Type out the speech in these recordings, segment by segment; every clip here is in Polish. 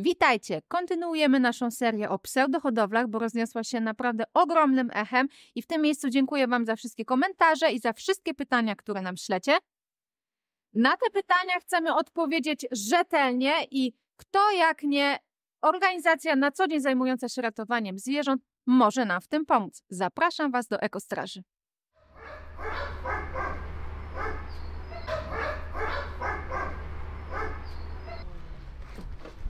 Witajcie! Kontynuujemy naszą serię o pseudohodowlach, bo rozniosła się naprawdę ogromnym echem i w tym miejscu dziękuję Wam za wszystkie komentarze i za wszystkie pytania, które nam ślecie. Na te pytania chcemy odpowiedzieć rzetelnie i kto jak nie organizacja na co dzień zajmująca się ratowaniem zwierząt może nam w tym pomóc. Zapraszam Was do Ekostraży.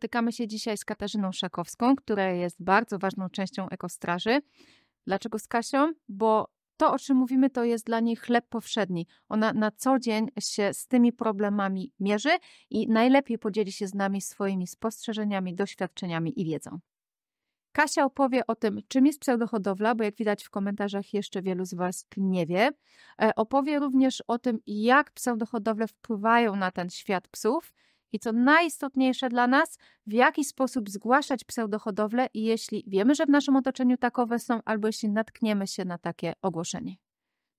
Spotykamy się dzisiaj z Katarzyną Szakowską, która jest bardzo ważną częścią Ekostraży. Dlaczego z Kasią? Bo to, o czym mówimy, to jest dla niej chleb powszedni. Ona na co dzień się z tymi problemami mierzy i najlepiej podzieli się z nami swoimi spostrzeżeniami, doświadczeniami i wiedzą. Kasia opowie o tym, czym jest pseudohodowla, bo jak widać w komentarzach jeszcze wielu z Was nie wie. E, opowie również o tym, jak pseudohodowle wpływają na ten świat psów i co najistotniejsze dla nas, w jaki sposób zgłaszać pseudohodowlę, jeśli wiemy, że w naszym otoczeniu takowe są, albo jeśli natkniemy się na takie ogłoszenie.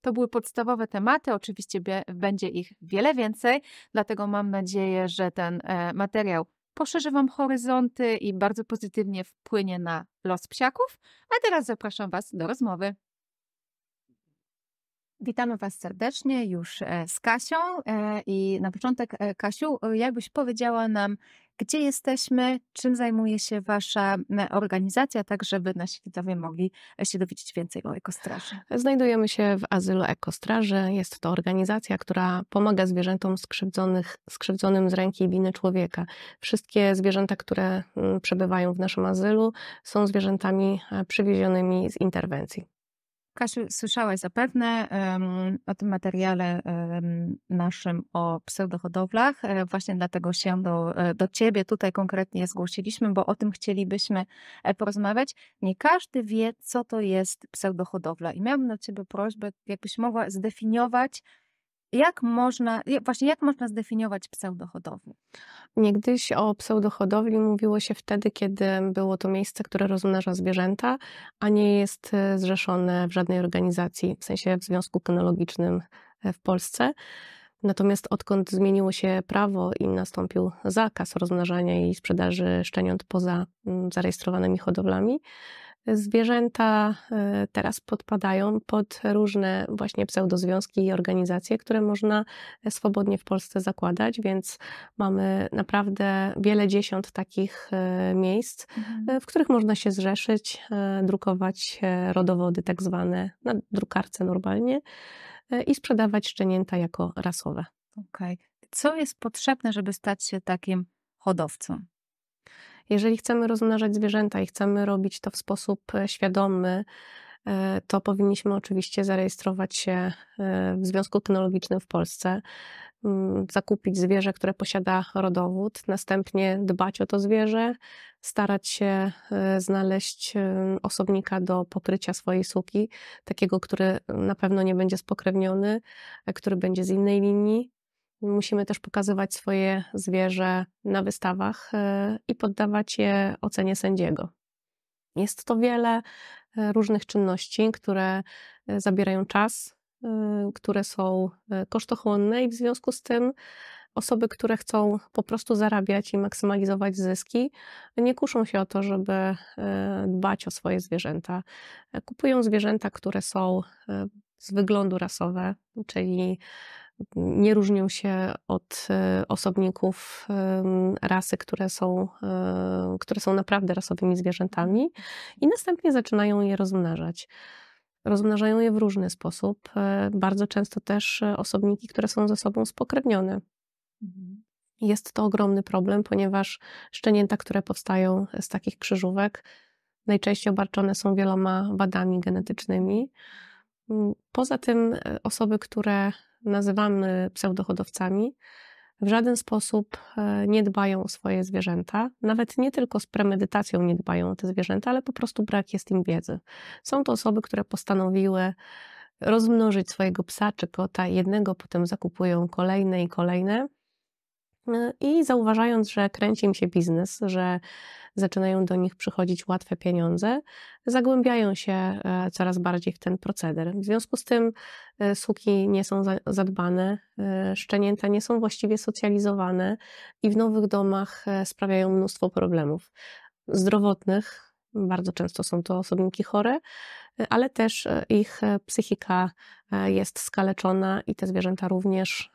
To były podstawowe tematy, oczywiście będzie ich wiele więcej, dlatego mam nadzieję, że ten e, materiał poszerzy Wam horyzonty i bardzo pozytywnie wpłynie na los psiaków. A teraz zapraszam Was do rozmowy. Witamy Was serdecznie już e, z Kasią. E, I na początek, e, Kasiu, jakbyś powiedziała nam, gdzie jesteśmy, czym zajmuje się Wasza organizacja, tak żeby nasi widzowie mogli się dowiedzieć więcej o Ekostraży. Znajdujemy się w azylu Ekostraży. Jest to organizacja, która pomaga zwierzętom skrzywdzonych, skrzywdzonym z ręki i winy człowieka. Wszystkie zwierzęta, które przebywają w naszym azylu, są zwierzętami przywiezionymi z interwencji. Kasiu, słyszałaś zapewne um, o tym materiale um, naszym o pseudohodowlach. E, właśnie dlatego się do, e, do Ciebie tutaj konkretnie zgłosiliśmy, bo o tym chcielibyśmy e, porozmawiać. Nie każdy wie, co to jest pseudohodowla i miałbym do Ciebie prośbę, jakbyś mogła zdefiniować, jak można, właśnie jak można zdefiniować pseudohodowlę? Niegdyś o pseudohodowli mówiło się wtedy, kiedy było to miejsce, które rozmnaża zwierzęta, a nie jest e, zrzeszone w żadnej organizacji, w sensie w związku kynologicznym e, w Polsce. Natomiast odkąd zmieniło się prawo i nastąpił zakaz rozmnażania i sprzedaży szczeniąt poza zarejestrowanymi hodowlami, Zwierzęta e, teraz podpadają pod różne właśnie pseudozwiązki i organizacje, które można swobodnie w Polsce zakładać, więc mamy naprawdę wiele dziesiąt takich e, miejsc, e, mhm. w których można się zrzeszyć, drukować rodowody tak zwane na drukarce normalnie i sprzedawać szczenięta jako rasowe. Okej. Okay. Co jest potrzebne, żeby stać się takim hodowcą? Jeżeli chcemy rozmnażać zwierzęta i chcemy robić to w sposób e, świadomy, e, to powinniśmy oczywiście zarejestrować się e, w Związku technologicznym w Polsce, zakupić zwierzę, które posiada rodowód, następnie dbać o to zwierzę, starać się znaleźć osobnika do pokrycia swojej suki, takiego, który na pewno nie będzie spokrewniony, który będzie z innej linii, Musimy też pokazywać swoje zwierzę na wystawach e, i poddawać je ocenie sędziego. Jest to wiele e, różnych czynności, które e, zabierają czas, które są kosztochłonne i w związku z tym osoby, które chcą po prostu zarabiać i maksymalizować zyski, nie kuszą się o to, żeby dbać o swoje zwierzęta. Kupują zwierzęta, które są z wyglądu rasowe, czyli nie różnią się od e, osobników rasy, które są, e, które są naprawdę rasowymi zwierzętami, i następnie zaczynają je rozmnażać. Rozmnażają je w różny sposób, e, bardzo często też osobniki, które są ze sobą spokrewnione. Mhm. Jest to ogromny problem, ponieważ szczenięta, które powstają z takich krzyżówek, najczęściej obarczone są wieloma wadami genetycznymi. Mm, poza tym osoby, które nazywamy pseudohodowcami, w żaden sposób e, nie dbają o swoje zwierzęta. Nawet nie tylko z premedytacją nie dbają o te zwierzęta, ale po prostu brak jest im wiedzy. Są to osoby, które postanowiły rozmnożyć swojego psa czy kota jednego, potem zakupują kolejne i kolejne Y, i zauważając, że kręci im się biznes, że zaczynają do nich przychodzić łatwe pieniądze, zagłębiają się e, coraz bardziej w ten proceder. W związku z tym e, suki nie są zadbane, e, szczenięta nie są właściwie socjalizowane i w nowych domach sprawiają mnóstwo problemów zdrowotnych. Bardzo często są to osobniki chore, ale też ich psychika jest skaleczona i te zwierzęta również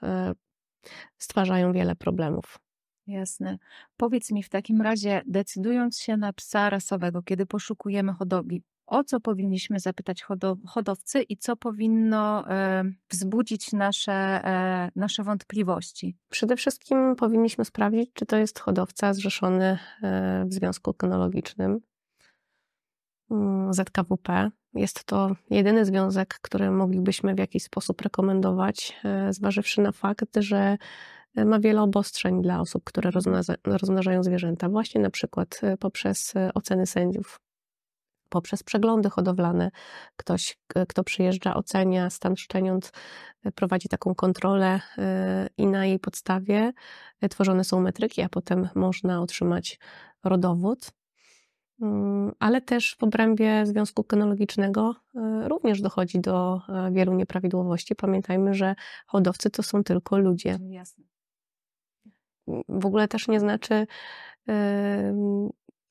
stwarzają wiele problemów. Jasne. Powiedz mi w takim razie, decydując się na psa rasowego, kiedy poszukujemy hodowli, o co powinniśmy zapytać hodowcy i co powinno e, wzbudzić nasze, e, nasze wątpliwości? Przede wszystkim powinniśmy sprawdzić, czy to jest hodowca zrzeszony e, w Związku Kynologicznym mm, ZKWP, jest to jedyny związek, który moglibyśmy w jakiś sposób rekomendować, e, zważywszy na fakt, że e, ma wiele obostrzeń dla osób, które rozmnażają zwierzęta, właśnie na przykład e, poprzez oceny sędziów. Poprzez przeglądy hodowlane, ktoś, kto przyjeżdża, ocenia stan szczeniąt, prowadzi taką kontrolę i na jej podstawie tworzone są metryki, a potem można otrzymać rodowód. Mm, ale też w obrębie Związku Kynologicznego y, również dochodzi do y, wielu nieprawidłowości. Pamiętajmy, że hodowcy to są tylko ludzie. Jasne. W ogóle też nie znaczy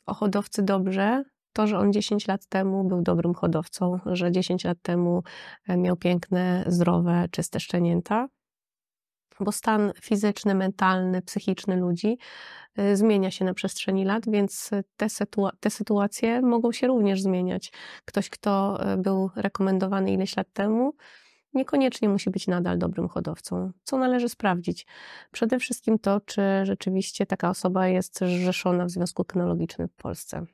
o hodowcy dobrze, to, że on 10 lat temu był dobrym hodowcą, że 10 lat temu e, miał piękne, zdrowe, czyste szczenięta, bo stan fizyczny, mentalny, psychiczny ludzi y, zmienia się na przestrzeni lat, więc te, sytua te, sytuacje mogą się również zmieniać. Ktoś, kto y, był rekomendowany ileś lat temu, niekoniecznie musi być nadal dobrym hodowcą. Co należy sprawdzić? Przede wszystkim to, czy rzeczywiście taka osoba jest zrzeszona w Związku Kynologicznym w Polsce.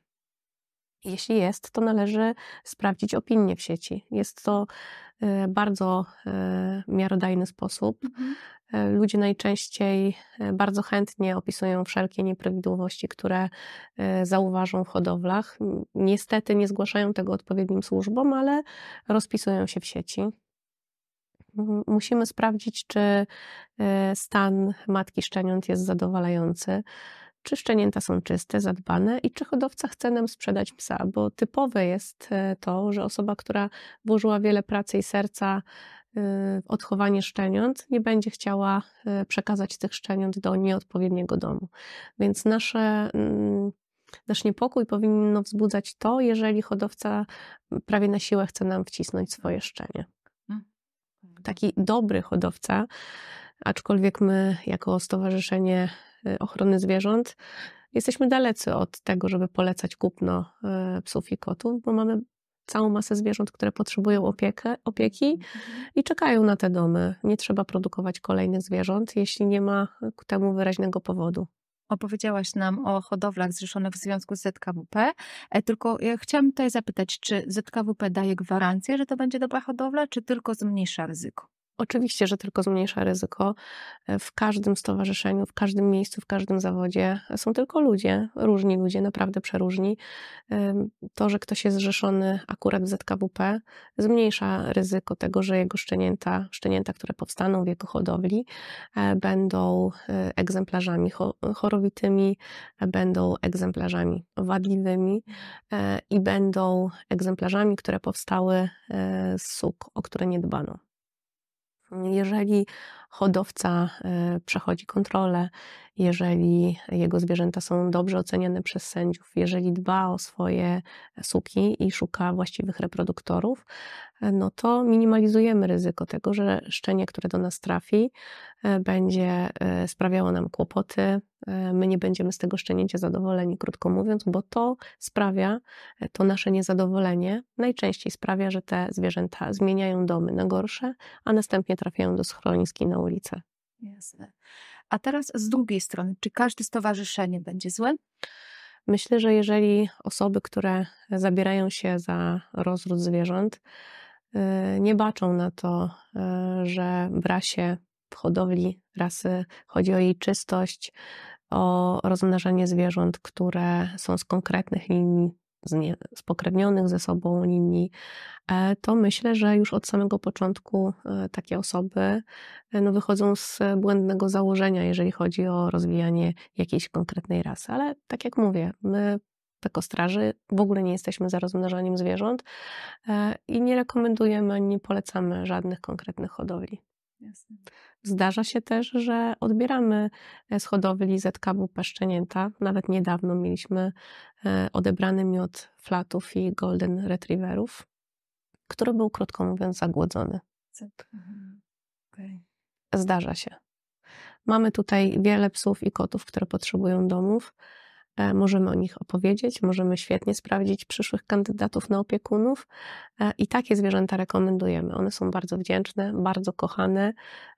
Jeśli jest, to należy sprawdzić opinię w sieci. Jest to y, bardzo miarodajny sposób. Mhm. E, ludzie najczęściej e, bardzo chętnie opisują wszelkie nieprawidłowości, które e, zauważą w hodowlach. Niestety nie zgłaszają tego odpowiednim służbom, ale rozpisują się w sieci. Musimy sprawdzić, czy stan matki szczeniąt jest zadowalający czy szczenięta są czyste, zadbane i czy hodowca chce nam sprzedać psa, bo typowe jest to, że osoba, która włożyła wiele pracy i serca Y, odchowanie szczeniąt, nie będzie chciała y, przekazać tych szczeniąt do nieodpowiedniego domu. Więc nasze, mm, nasz niepokój powinno wzbudzać to, jeżeli hodowca prawie na siłę chce nam wcisnąć swoje szczenie. Mm. Taki dobry hodowca, aczkolwiek my, jako Stowarzyszenie y, Ochrony Zwierząt, jesteśmy dalecy od tego, żeby polecać kupno psów i kotów, bo mamy całą masę zwierząt, które potrzebują opiekę, opieki mhm. i czekają na te domy. Nie trzeba produkować kolejnych zwierząt, jeśli nie ma ku temu wyraźnego powodu opowiedziałaś nam o hodowlach zrzeszonych w związku z ZKWP, e, tylko ja chciałam tutaj zapytać, czy ZKWP daje gwarancję, że to będzie dobra hodowla, czy tylko zmniejsza ryzyko? Oczywiście, że tylko zmniejsza ryzyko. E, w każdym stowarzyszeniu, w każdym miejscu, w każdym zawodzie e, są tylko ludzie, różni ludzie, naprawdę przeróżni. To, że ktoś jest zrzeszony akurat w ZKWP, zmniejsza ryzyko tego, że jego szczenięta, szczenięta, które powstaną w jego hodowli, e, będą egzemplarzami chorowitymi, będą egzemplarzami wadliwymi i będą egzemplarzami, które powstały z suk, o które nie dbano. Jeżeli hodowca y, przechodzi kontrolę, jeżeli jego zwierzęta są dobrze oceniane przez sędziów, jeżeli dba o swoje suki i szuka właściwych reproduktorów, y, no to minimalizujemy ryzyko tego, że szczenie, które do nas trafi, y, będzie sprawiało nam kłopoty. My nie będziemy z tego szczenięcia zadowoleni, krótko mówiąc, bo to sprawia, to nasze niezadowolenie najczęściej sprawia, że te zwierzęta zmieniają domy na gorsze, a następnie trafiają do schroniski. na ulicę. Jasne. A teraz z drugiej strony, czy każde stowarzyszenie będzie złe? Myślę, że jeżeli osoby, które zabierają się za rozród zwierząt, y, nie baczą na to, y, że w rasie hodowli rasy chodzi o jej czystość, o rozmnażanie zwierząt, które są z konkretnych linii spokrewnionych ze sobą linii, e, to myślę, że już od samego początku e, takie osoby e, no, wychodzą z błędnego założenia, jeżeli chodzi o rozwijanie jakiejś konkretnej rasy. Ale tak jak mówię, my straży w ogóle nie jesteśmy za rozmnażaniem zwierząt i nie rekomendujemy ani nie polecamy żadnych konkretnych hodowli. Zdarza się też, że odbieramy z e, hodowli ZKW paszczenięta. Nawet niedawno mieliśmy e, odebrany miód flatów i golden retrieverów, który był krótko mówiąc zagłodzony. Mhm. Zdarza się. Mamy tutaj wiele psów i kotów, które potrzebują domów. E, możemy o nich opowiedzieć, możemy świetnie sprawdzić przyszłych kandydatów na opiekunów e, i takie zwierzęta rekomendujemy. One są bardzo wdzięczne, bardzo kochane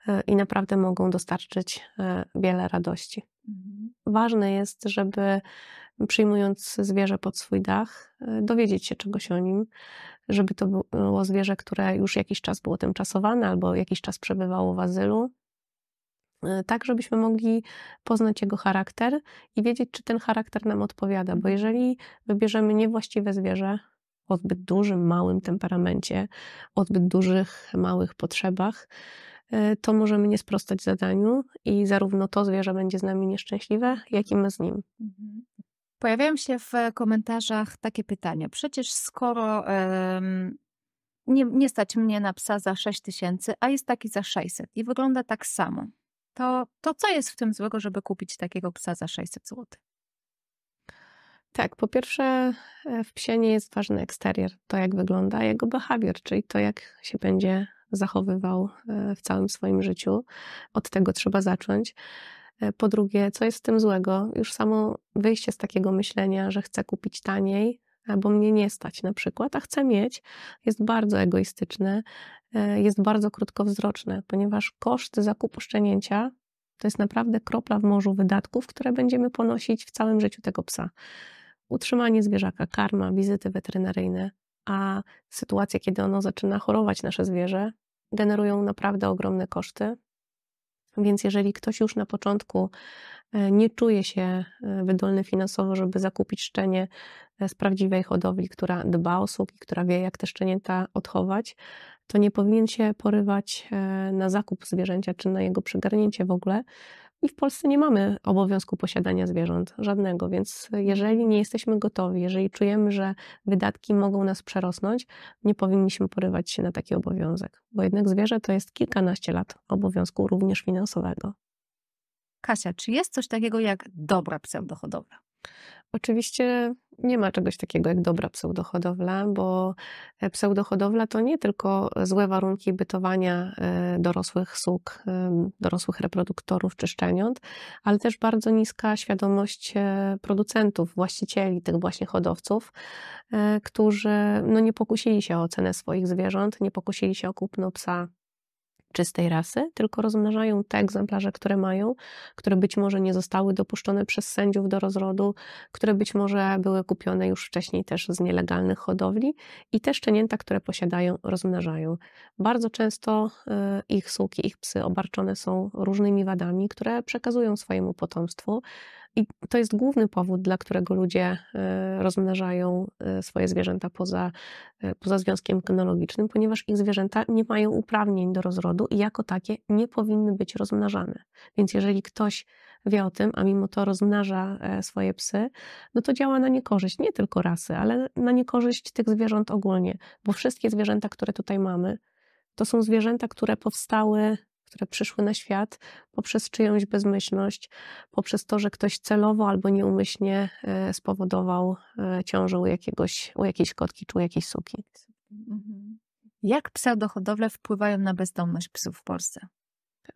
e, i naprawdę mogą dostarczyć wiele radości. Mhm. Ważne jest, żeby przyjmując zwierzę pod swój dach, dowiedzieć się czegoś o nim, żeby to było zwierzę, które już jakiś czas było tymczasowane albo jakiś czas przebywało w azylu, E, tak żebyśmy mogli poznać jego charakter i wiedzieć, czy ten charakter nam odpowiada. Bo mhm. jeżeli wybierzemy niewłaściwe zwierzę o zbyt dużym, małym temperamencie, o zbyt dużych, małych potrzebach, e, to możemy nie sprostać zadaniu i zarówno to zwierzę będzie z nami nieszczęśliwe, jak i my z nim. Mhm. Pojawiają się w komentarzach takie pytania. Przecież skoro um, nie, nie stać mnie na psa za 6 tysięcy, a jest taki za 600 i wygląda tak samo, to, to co jest w tym złego, żeby kupić takiego psa za 600 zł? Tak, po pierwsze e, w psie nie jest ważny eksterior, to jak wygląda jego behawior, czyli to jak się będzie zachowywał e, w całym swoim życiu. Od tego trzeba zacząć. E, po drugie, co jest w tym złego? Już samo wyjście z takiego myślenia, że chcę kupić taniej, bo mnie nie stać na przykład, a chcę mieć, jest bardzo egoistyczne, jest bardzo krótkowzroczne, ponieważ koszty zakupu szczenięcia to jest naprawdę kropla w morzu wydatków, które będziemy ponosić w całym życiu tego psa. Utrzymanie zwierzaka, karma, wizyty weterynaryjne, a sytuacje, kiedy ono zaczyna chorować nasze zwierzę, generują naprawdę ogromne koszty, więc jeżeli ktoś już na początku e, nie czuje się e, wydolny finansowo, żeby zakupić szczenie e, z prawdziwej hodowli, która dba o sługi, która wie, jak te szczenięta odchować, to nie powinien się porywać na zakup zwierzęcia czy na jego przygarnięcie w ogóle, i w Polsce nie mamy obowiązku posiadania zwierząt, żadnego, więc mhm. jeżeli nie jesteśmy gotowi, jeżeli czujemy, że wydatki mogą nas przerosnąć, nie powinniśmy porywać się na taki obowiązek, bo jednak zwierzę to jest kilkanaście lat obowiązku również finansowego. Kasia, czy jest coś takiego jak dobra pseudohodowla? Oczywiście nie ma czegoś takiego jak dobra pseudohodowla, bo e, pseudohodowla to nie tylko złe warunki bytowania e, dorosłych sług, e, dorosłych reproduktorów czy szczeniąt, ale też bardzo niska świadomość producentów, właścicieli tych właśnie hodowców, którzy no, nie pokusili się o cenę swoich zwierząt, nie pokusili się o kupno psa czystej rasy, tylko rozmnażają te egzemplarze, które mają, które być może nie zostały dopuszczone przez sędziów do rozrodu, które być może były kupione już wcześniej też z nielegalnych hodowli i te szczenięta, które posiadają, rozmnażają. Bardzo często y, ich suki, ich psy obarczone są różnymi wadami, które przekazują swojemu potomstwu. I to jest główny powód, dla którego ludzie e, rozmnażają e, swoje zwierzęta poza, e, poza związkiem technologicznym, ponieważ ich zwierzęta nie mają uprawnień do rozrodu i jako takie nie powinny być rozmnażane. Więc jeżeli ktoś wie o tym, a mimo to rozmnaża swoje psy, no to działa na niekorzyść nie tylko rasy, ale na niekorzyść tych zwierząt ogólnie, bo wszystkie zwierzęta, które tutaj mamy, to są zwierzęta, które powstały które przyszły na świat poprzez czyjąś bezmyślność, poprzez to, że ktoś celowo albo nieumyślnie e, spowodował e, ciążę u, jakiegoś, u jakiejś kotki czy u jakiejś suki. Mhm. Jak pseudohodowle wpływają na bezdomność psów w Polsce?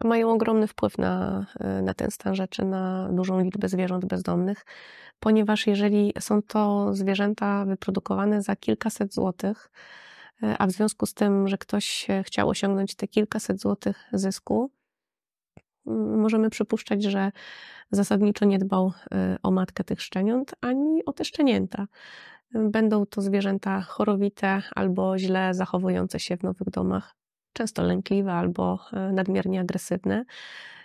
mają ogromny wpływ na, e, na ten stan rzeczy, na dużą liczbę zwierząt bezdomnych, ponieważ jeżeli są to zwierzęta wyprodukowane za kilkaset złotych, a w związku z tym, że ktoś e, chciał osiągnąć te kilkaset złotych zysku, możemy przypuszczać, że zasadniczo nie dbał e, o matkę tych szczeniąt ani o te szczenięta. Będą to zwierzęta chorowite albo źle zachowujące się w nowych domach często lękliwe albo e, nadmiernie agresywne.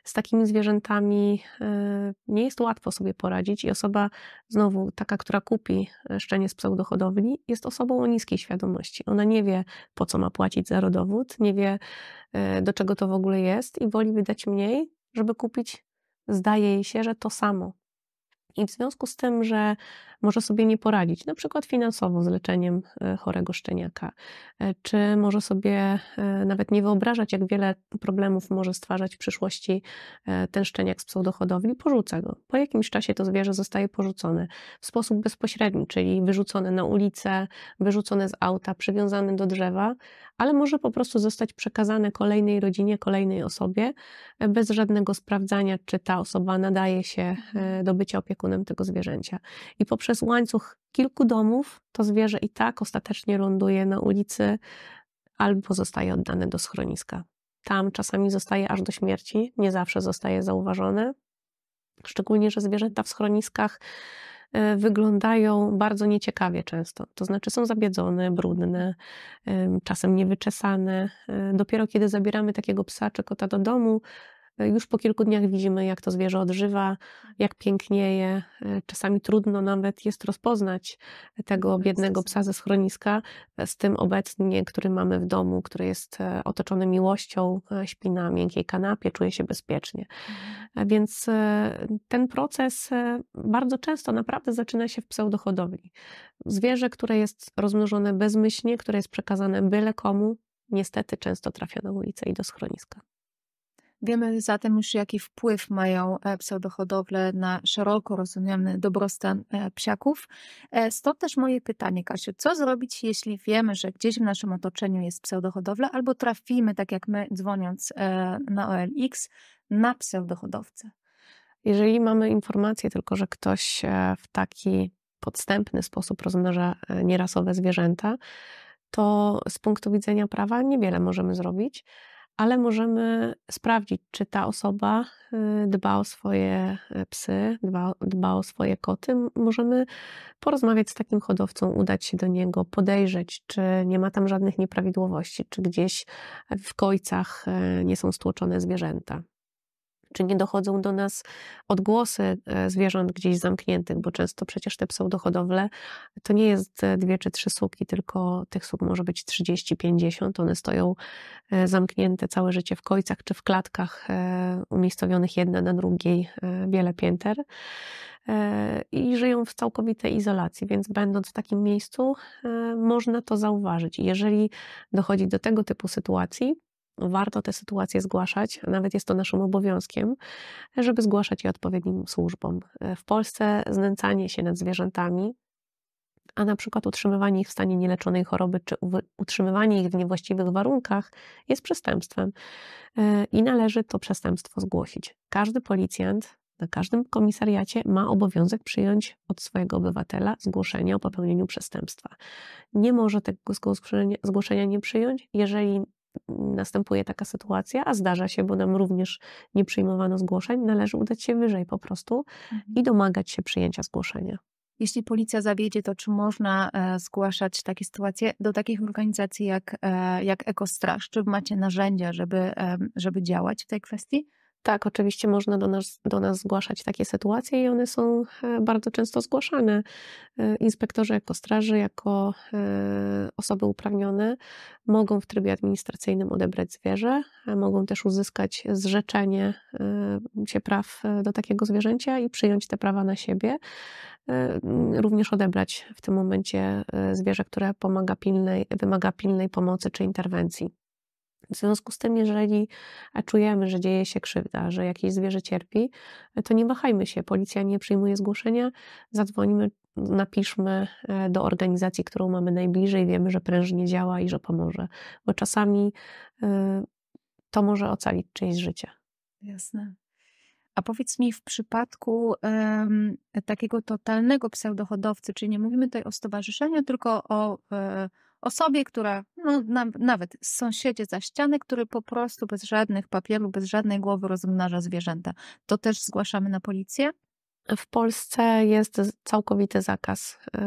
Z takimi zwierzętami e, nie jest łatwo sobie poradzić i osoba, znowu taka, która kupi e, szczenie z pseudohodowli, jest osobą o niskiej świadomości. Ona nie wie, po co ma płacić za rodowód, nie wie, do czego to w ogóle jest i woli wydać mniej, żeby kupić, zdaje jej się, że to samo, i w związku z tym, że może sobie nie poradzić, na przykład finansowo z leczeniem e, chorego szczeniaka, e, czy może sobie e, nawet nie wyobrażać, jak wiele problemów może stwarzać w przyszłości ten szczeniak z pseudohodowli, porzuca go. Po jakimś czasie to zwierzę zostaje porzucone w sposób bezpośredni, czyli wyrzucone na ulicę, wyrzucone z auta, przywiązane do drzewa, ale może po prostu zostać przekazane kolejnej rodzinie, kolejnej osobie, bez żadnego sprawdzania, czy ta osoba nadaje się mhm. do bycia opiekunem opiekunem tego zwierzęcia. I poprzez łańcuch kilku domów to zwierzę i tak ostatecznie ląduje na ulicy albo zostaje oddane do schroniska. Tam czasami zostaje aż do śmierci, nie zawsze zostaje zauważone. Szczególnie, że zwierzęta w schroniskach e, wyglądają bardzo nieciekawie często. To znaczy są zabiedzone, brudne, e, czasem niewyczesane. E, dopiero kiedy zabieramy takiego psa czy kota do domu, E, już po kilku dniach widzimy, jak to zwierzę odżywa, jak pięknieje. E, czasami trudno nawet jest rozpoznać tego tak, biednego psa ze schroniska e, z tym obecnie, który mamy w domu, który jest otoczony miłością, śpi na miękkiej kanapie, czuje się bezpiecznie. Mhm. Więc ten proces bardzo często naprawdę zaczyna się w pseudohodowli. Zwierzę, które jest rozmnożone bezmyślnie, które jest przekazane byle komu, niestety często trafia na ulicę i do schroniska. Wiemy zatem już, jaki wpływ mają e, pseudohodowle na szeroko rozumiany dobrostan e, psiaków. E, stąd też moje pytanie, Kasiu, co zrobić, jeśli wiemy, że gdzieś w naszym otoczeniu jest pseudohodowla, albo trafimy, tak jak my, dzwoniąc na OLX, na pseudohodowcę? Jeżeli mamy informację tylko, że ktoś w taki podstępny sposób rozmnaża nierasowe zwierzęta, to z punktu widzenia prawa niewiele możemy zrobić ale możemy sprawdzić, czy ta osoba y, dba o swoje y, psy, dba, dba, o swoje koty. Możemy porozmawiać z takim hodowcą, udać się do niego, podejrzeć, czy nie ma tam żadnych nieprawidłowości, czy gdzieś w kojcach y, nie są stłoczone zwierzęta czy nie dochodzą do nas odgłosy e, zwierząt gdzieś zamkniętych, bo często przecież te pseudohodowle to nie jest e, dwie czy trzy suki, tylko tych suk może być 30, 50. One stoją e, zamknięte całe życie w kojcach czy w klatkach umiejscowionych jedna na drugiej, wiele pięter i żyją w całkowitej izolacji, więc będąc w takim miejscu, można to zauważyć. Jeżeli dochodzi do tego typu sytuacji, warto te sytuacje zgłaszać, nawet jest to naszym obowiązkiem, żeby zgłaszać je odpowiednim służbom. E, w Polsce znęcanie się nad zwierzętami, a na przykład utrzymywanie ich w stanie nieleczonej choroby czy utrzymywanie ich w niewłaściwych warunkach jest przestępstwem e, i należy to przestępstwo zgłosić. Każdy policjant na każdym komisariacie ma obowiązek przyjąć od swojego obywatela zgłoszenie o popełnieniu przestępstwa. Nie może tego zgłoszenia nie przyjąć, jeżeli następuje taka sytuacja, a zdarza się, bo nam również nie przyjmowano zgłoszeń, należy udać się wyżej po prostu i mhm. domagać się przyjęcia zgłoszenia. Jeśli policja zawiedzie, to czy można e, zgłaszać takie sytuacje do takich organizacji jak, e, jak Ekostraż? Czy macie narzędzia, żeby, e, żeby działać w tej kwestii? Tak, oczywiście można do nas, do nas zgłaszać takie sytuacje i one są e, bardzo często zgłaszane. E, inspektorzy jako straży, jako e, osoby uprawnione mogą w trybie administracyjnym odebrać zwierzę, mogą też uzyskać zrzeczenie się praw do takiego zwierzęcia i przyjąć te prawa na siebie. Również odebrać w tym momencie zwierzę, które pomaga pilnej, wymaga pilnej pomocy czy interwencji. W związku z tym, jeżeli e, czujemy, że dzieje się krzywda, że jakieś zwierzę cierpi, e, to nie wahajmy się. Policja nie przyjmuje zgłoszenia, zadzwonimy, napiszmy e, do organizacji, którą mamy najbliżej, wiemy, że prężnie działa i że pomoże. Bo czasami to może ocalić czyjeś życie. Jasne. A powiedz mi, w przypadku um, takiego totalnego pseudohodowcy, czyli nie mówimy tutaj o stowarzyszeniu, tylko o, osobie, która, no, na, nawet sąsiedzie za ściany, który po prostu bez żadnych papierów, bez żadnej głowy rozmnaża zwierzęta. To też zgłaszamy na policję? W Polsce jest całkowity zakaz yy,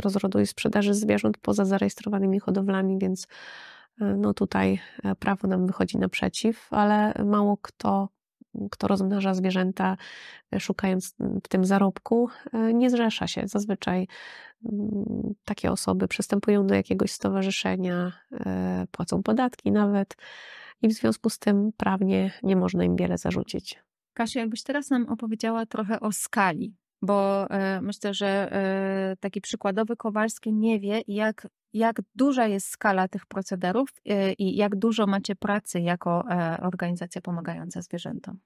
rozrodu i sprzedaży zwierząt poza zarejestrowanymi hodowlami, więc yy, no tutaj e, prawo nam wychodzi naprzeciw, ale mało kto kto rozmnaża zwierzęta, e, szukając w tym zarobku, e, nie zrzesza się. Zazwyczaj mm, takie osoby przystępują do jakiegoś stowarzyszenia, e, płacą podatki nawet i w związku z tym prawnie nie można im wiele zarzucić. Kasiu, jakbyś teraz nam opowiedziała trochę o skali, bo myślę, że taki przykładowy Kowalski nie wie, jak jak duża jest skala tych procederów y, i jak dużo macie pracy jako e, organizacja pomagająca zwierzętom?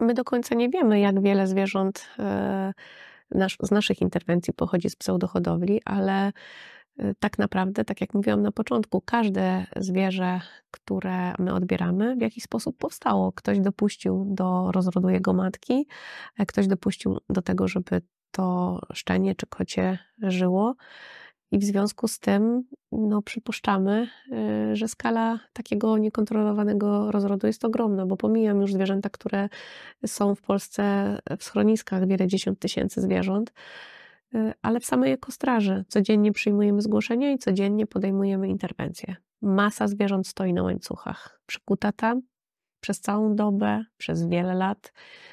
My do końca nie wiemy, jak wiele zwierząt e, z naszych interwencji pochodzi z pseudohodowli, ale e, tak naprawdę, tak jak mówiłam na początku, każde zwierzę, które my odbieramy, w jakiś sposób powstało. Ktoś dopuścił do rozrodu jego matki, ktoś dopuścił do tego, żeby to szczenie czy kocie żyło. I w związku z tym no, przypuszczamy, y, że skala takiego niekontrolowanego rozrodu jest ogromna, bo pomijam już zwierzęta, które są w Polsce w schroniskach, wiele dziesiąt tysięcy zwierząt, y, ale w samej ekostraży codziennie przyjmujemy zgłoszenia i codziennie podejmujemy interwencje. Masa zwierząt stoi na łańcuchach, przykuta tam przez całą dobę, przez wiele lat.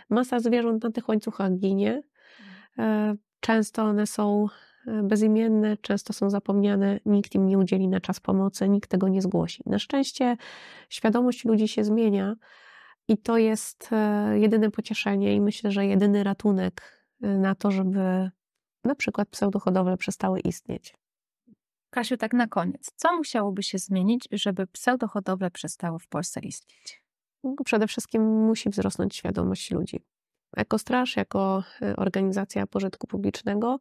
Masa zwierząt na tych łańcuchach ginie. Mm. Y, często one są bezimienne, często są zapomniane, nikt im nie udzieli na czas pomocy, nikt tego nie zgłosi. Na szczęście świadomość ludzi się zmienia i to jest e, jedyne pocieszenie i myślę, że jedyny ratunek e, na to, żeby na przykład pseudohodowle przestały istnieć. Kasiu, tak na koniec. Co musiałoby się zmienić, żeby pseudohodowle przestały w Polsce istnieć? No, przede wszystkim musi wzrosnąć świadomość ludzi. Ekostraż jako e, organizacja pożytku publicznego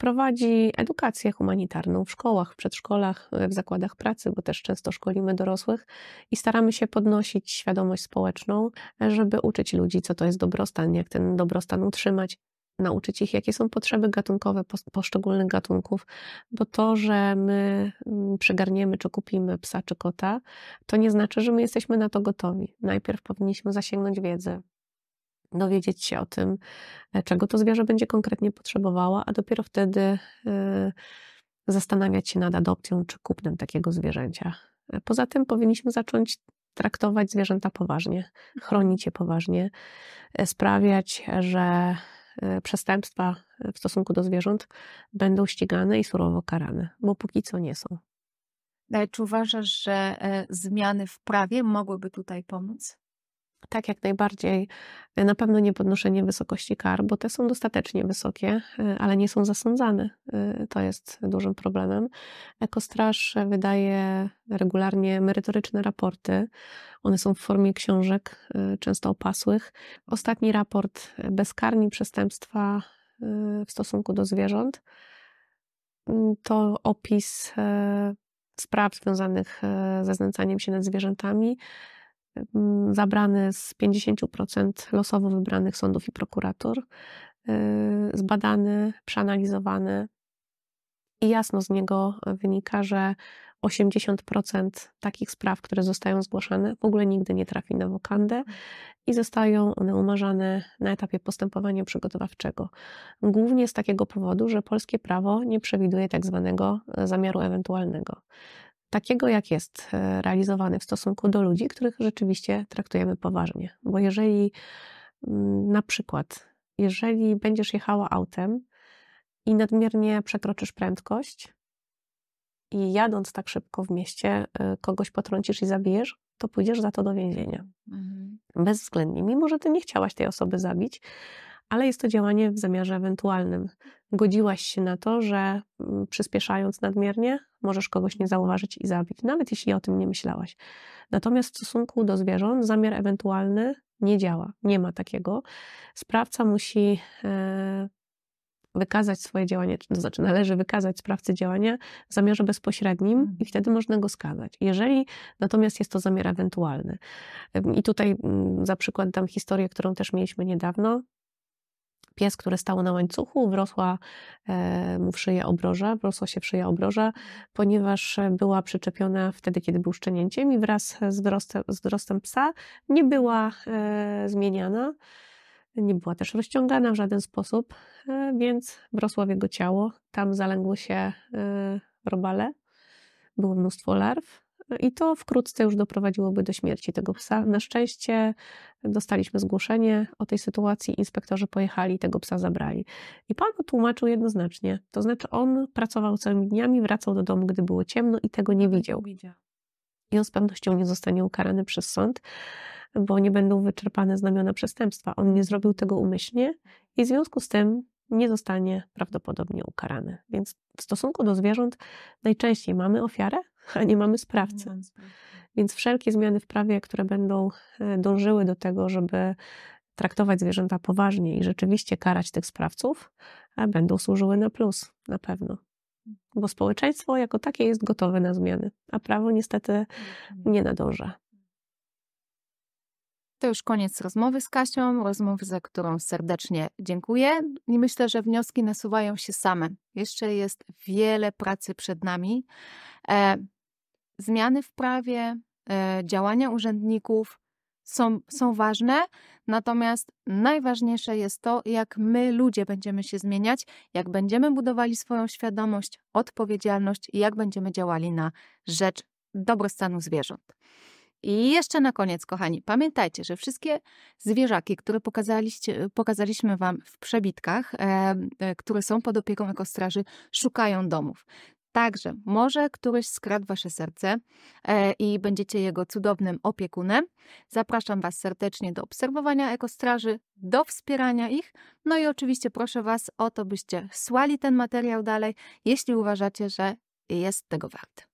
prowadzi edukację humanitarną w szkołach, w przedszkolach, e, w zakładach pracy, bo też często szkolimy dorosłych i staramy się podnosić świadomość społeczną, żeby uczyć ludzi, co to jest dobrostan, jak ten dobrostan utrzymać, nauczyć ich, jakie są potrzeby gatunkowe poszczególnych gatunków, bo to, że my mm, przygarniemy czy kupimy psa czy kota, to nie znaczy, że my jesteśmy na to gotowi. Najpierw powinniśmy zasięgnąć wiedzy, dowiedzieć się o tym, e, czego to zwierzę będzie konkretnie potrzebowała, a dopiero wtedy e, zastanawiać się nad adopcją czy kupnem takiego zwierzęcia. E, poza tym powinniśmy zacząć traktować zwierzęta poważnie, mhm. chronić je poważnie, sprawiać, że przestępstwa w stosunku do zwierząt będą ścigane i surowo karane, bo póki co nie są. Czy uważasz, że zmiany w prawie mogłyby tutaj pomóc? Tak, jak najbardziej. E, na pewno nie podnoszenie wysokości kar, bo te są dostatecznie wysokie, e, ale nie są zasądzane. E, to jest dużym problemem. Ekostraż wydaje regularnie merytoryczne raporty. One są w formie książek, często opasłych. Ostatni raport bezkarni przestępstwa w stosunku do zwierząt mm, to opis spraw związanych ze znęcaniem się nad zwierzętami Mm, zabrane z 50% losowo wybranych sądów i prokuratur, y, zbadane, przeanalizowane i jasno z niego wynika, że 80% takich spraw, które zostają zgłaszane, w ogóle nigdy nie trafi na wokandę i zostają one umarzane na etapie postępowania przygotowawczego. Głównie z takiego powodu, że polskie prawo nie przewiduje tak zwanego zamiaru ewentualnego takiego, jak jest e, realizowany w stosunku do ludzi, których rzeczywiście traktujemy poważnie. Bo jeżeli mm, na przykład, jeżeli będziesz jechała autem i nadmiernie przekroczysz prędkość i jadąc tak szybko w mieście e, kogoś potrącisz i zabijesz, to pójdziesz za to do więzienia. Mhm. Bezwzględnie. Mimo, że ty nie chciałaś tej osoby zabić, ale jest to działanie w zamiarze ewentualnym. Godziłaś się na to, że mm, przyspieszając nadmiernie, możesz kogoś nie zauważyć i zabić, nawet jeśli o tym nie myślałaś. Natomiast w stosunku do zwierząt zamiar ewentualny nie działa, nie ma takiego. Sprawca musi e, wykazać swoje działanie, to znaczy należy wykazać sprawcy działania w zamiarze bezpośrednim mhm. i wtedy można go skazać. Jeżeli natomiast jest to zamiar ewentualny. I tutaj mm, za przykład dam historię, którą też mieliśmy niedawno pies, które stało na łańcuchu, wrosła e, mu w szyję obroża, wrosła się w szyję obroża, ponieważ e, była przyczepiona wtedy, kiedy był szczenięciem i wraz z wzrostem, z wzrostem psa nie była e, zmieniana nie była też rozciągana w żaden sposób, więc wrosła w jego ciało. Tam zalęgły się robale, było mnóstwo larw i to wkrótce już doprowadziłoby do śmierci tego psa. Na szczęście dostaliśmy zgłoszenie o tej sytuacji, inspektorzy pojechali i tego psa zabrali. I pan tłumaczył jednoznacznie, to znaczy on pracował całymi dniami, wracał do domu, gdy było ciemno i tego nie widział. I on z pewnością nie zostanie ukarany przez sąd, bo nie będą wyczerpane znamiona przestępstwa. On nie zrobił tego umyślnie i w związku z tym nie zostanie prawdopodobnie ukarany. Więc w stosunku do zwierząt najczęściej mamy ofiarę, a nie mamy sprawcy. Więc wszelkie zmiany w prawie, które będą e, dążyły do tego, żeby traktować zwierzęta poważnie i rzeczywiście karać tych sprawców, e, będą służyły na plus, na pewno. Bo społeczeństwo jako takie jest gotowe na zmiany, a prawo niestety nie nadąża. To już koniec rozmowy z Kasią, rozmowy, za którą serdecznie dziękuję i myślę, że wnioski nasuwają się same. Jeszcze jest wiele pracy przed nami. E, zmiany w prawie, e, działania urzędników są, są ważne, natomiast najważniejsze jest to, jak my ludzie będziemy się zmieniać, jak będziemy budowali swoją świadomość, odpowiedzialność i jak będziemy działali na rzecz dobrostanu zwierząt. I jeszcze na koniec, kochani, pamiętajcie, że wszystkie zwierzaki, które pokazaliśmy Wam w przebitkach, e, e, które są pod opieką ekostraży, szukają domów. Także może któryś skradł Wasze serce e, i będziecie jego cudownym opiekunem. Zapraszam Was serdecznie do obserwowania ekostraży, do wspierania ich. No i oczywiście proszę Was o to, byście słali ten materiał dalej, jeśli uważacie, że jest tego warte.